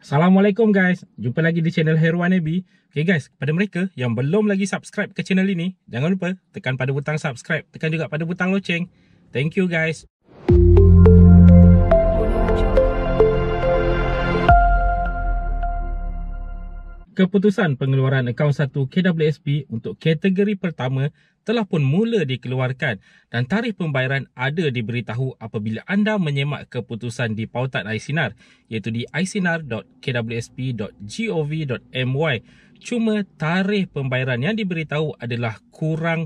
Assalamualaikum guys. Jumpa lagi di channel Heruan AB. Okay guys, pada mereka yang belum lagi subscribe ke channel ini, jangan lupa tekan pada butang subscribe, tekan juga pada butang loceng. Thank you guys. keputusan pengeluaran akaun satu KWSP untuk kategori pertama telah pun mula dikeluarkan dan tarikh pembayaran ada diberitahu apabila anda menyemak keputusan di pautan iSinar iaitu di iSinar.kwsp.gov.my cuma tarikh pembayaran yang diberitahu adalah kurang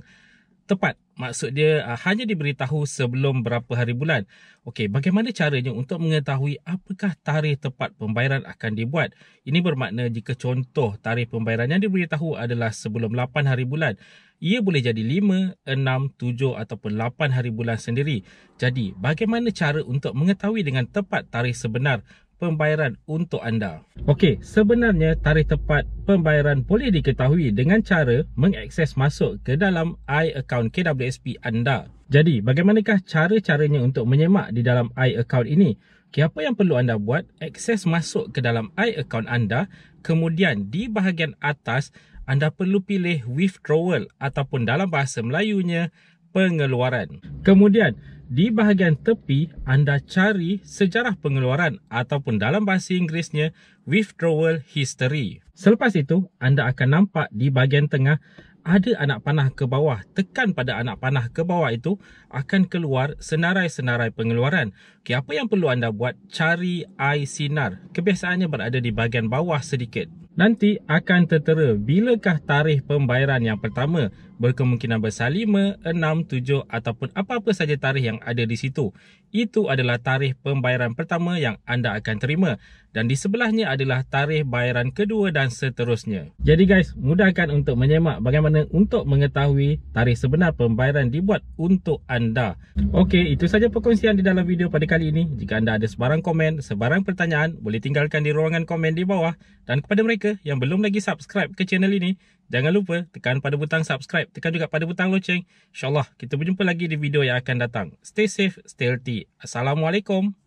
tepat maksud dia uh, hanya diberitahu sebelum berapa hari bulan. Okey, bagaimana caranya untuk mengetahui apakah tarikh tepat pembayaran akan dibuat? Ini bermakna jika contoh tarikh pembayaran yang diberitahu adalah sebelum 8 hari bulan, ia boleh jadi 5, 6, 7 ataupun 8 hari bulan sendiri. Jadi, bagaimana cara untuk mengetahui dengan tepat tarikh sebenar pembayaran untuk anda. Okey, sebenarnya tarikh tepat pembayaran boleh diketahui dengan cara mengakses masuk ke dalam iAccount KWSP anda. Jadi, bagaimanakah cara-caranya untuk menyemak di dalam iAccount ini? Okay, apa yang perlu anda buat? Akses masuk ke dalam iAccount anda, kemudian di bahagian atas, anda perlu pilih withdrawal ataupun dalam bahasa Melayunya, pengeluaran. Kemudian, di bahagian tepi anda cari sejarah pengeluaran ataupun dalam bahasa Inggerisnya withdrawal history. Selepas itu anda akan nampak di bahagian tengah ada anak panah ke bawah. Tekan pada anak panah ke bawah itu akan keluar senarai-senarai pengeluaran. Okey, apa yang perlu anda buat? Cari I sinar. Kebiasaannya berada di bahagian bawah sedikit. Nanti akan tertera bilakah tarikh pembayaran yang pertama berkemungkinan besar 5, 6, 7 ataupun apa-apa saja tarikh yang ada di situ. Itu adalah tarikh pembayaran pertama yang anda akan terima dan di sebelahnya adalah tarikh bayaran kedua dan seterusnya. Jadi guys, mudahkan untuk menyemak bagaimana untuk mengetahui tarikh sebenar pembayaran dibuat untuk anda. Okey, itu saja perkongsian di dalam video pada kali ini. Jika anda ada sebarang komen, sebarang pertanyaan, boleh tinggalkan di ruangan komen di bawah. Dan kepada mereka yang belum lagi subscribe ke channel ini, Jangan lupa tekan pada butang subscribe, tekan juga pada butang loceng. InsyaAllah kita berjumpa lagi di video yang akan datang. Stay safe, stay healthy. Assalamualaikum.